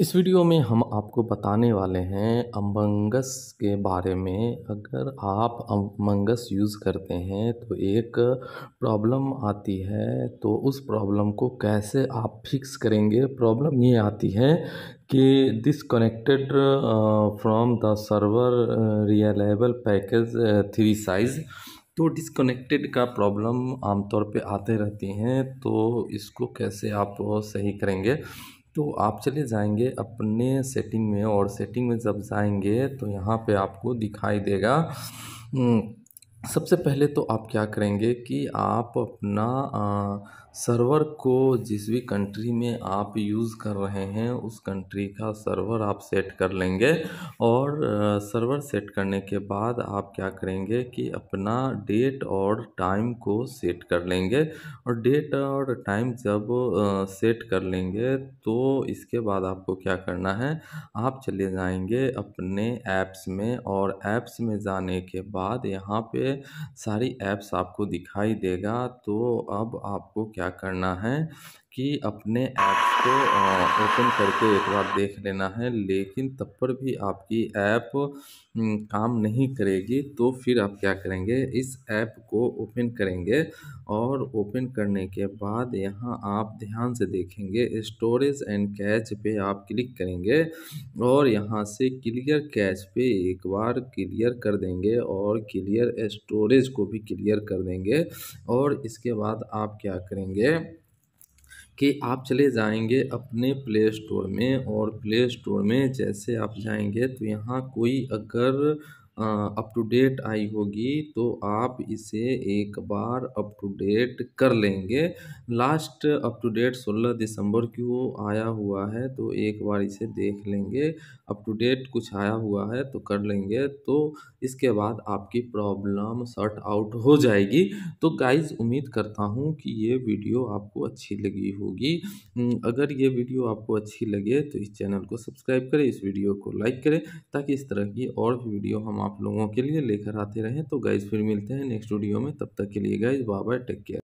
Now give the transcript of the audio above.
इस वीडियो में हम आपको बताने वाले हैं अमंगस के बारे में अगर आप अमंगस यूज़ करते हैं तो एक प्रॉब्लम आती है तो उस प्रॉब्लम को कैसे आप फिक्स करेंगे प्रॉब्लम ये आती है कि disconnected from the server reliable package three size तो डिसकनेक्टेड का प्रॉब्लम आमतौर पे आते रहती हैं तो इसको कैसे आप सही करेंगे तो आप चले जाएंगे अपने सेटिंग में और सेटिंग में जब जाएंगे तो यहाँ पे आपको दिखाई देगा हम्म, सबसे पहले तो आप क्या करेंगे कि आप अपना सर्वर को जिस भी कंट्री में आप यूज़ कर रहे हैं उस कंट्री का सर्वर आप सेट कर लेंगे और सर्वर सेट करने के बाद आप क्या करेंगे कि अपना डेट और टाइम को सेट कर लेंगे और डेट और टाइम जब सेट कर लेंगे तो इसके बाद आपको क्या करना है आप चले जाएंगे अपने ऐप्स में और ऐप्स में जाने के बाद यहाँ पे सारी ऐप्स आपको दिखाई देगा तो अब आपको क्या करना है कि अपने ऐप्स को ओपन करके एक बार देख लेना है लेकिन तब पर भी आपकी ऐप काम नहीं करेगी तो फिर आप क्या करेंगे इस ऐप को ओपन करेंगे और ओपन करने के बाद यहाँ आप ध्यान से देखेंगे स्टोरेज एंड कैच पे आप क्लिक करेंगे और यहाँ से क्लियर कैच पे एक बार क्लियर कर देंगे और क्लियर स्टोरेज को भी क्लियर कर देंगे और इसके बाद आप क्या करेंगे कि आप चले जाएंगे अपने प्ले स्टोर में और प्ले स्टोर में जैसे आप जाएंगे तो यहाँ कोई अगर अप टू डेट आई होगी तो आप इसे एक बार अप टू डेट कर लेंगे लास्ट अप टू डेट सोलह दिसंबर की वो आया हुआ है तो एक बार इसे देख लेंगे अप टू डेट कुछ आया हुआ है तो कर लेंगे तो इसके बाद आपकी प्रॉब्लम सॉर्ट आउट हो जाएगी तो गाइज उम्मीद करता हूँ कि ये वीडियो आपको अच्छी लगी होगी अगर ये वीडियो आपको अच्छी लगे तो इस चैनल को सब्सक्राइब करें इस वीडियो को लाइक करें ताकि इस तरह की और वीडियो हम आप आप लोगों के लिए लेकर आते रहें तो गाइज फिर मिलते हैं नेक्स्ट वीडियो में तब तक के लिए गाइज बाय टेक केयर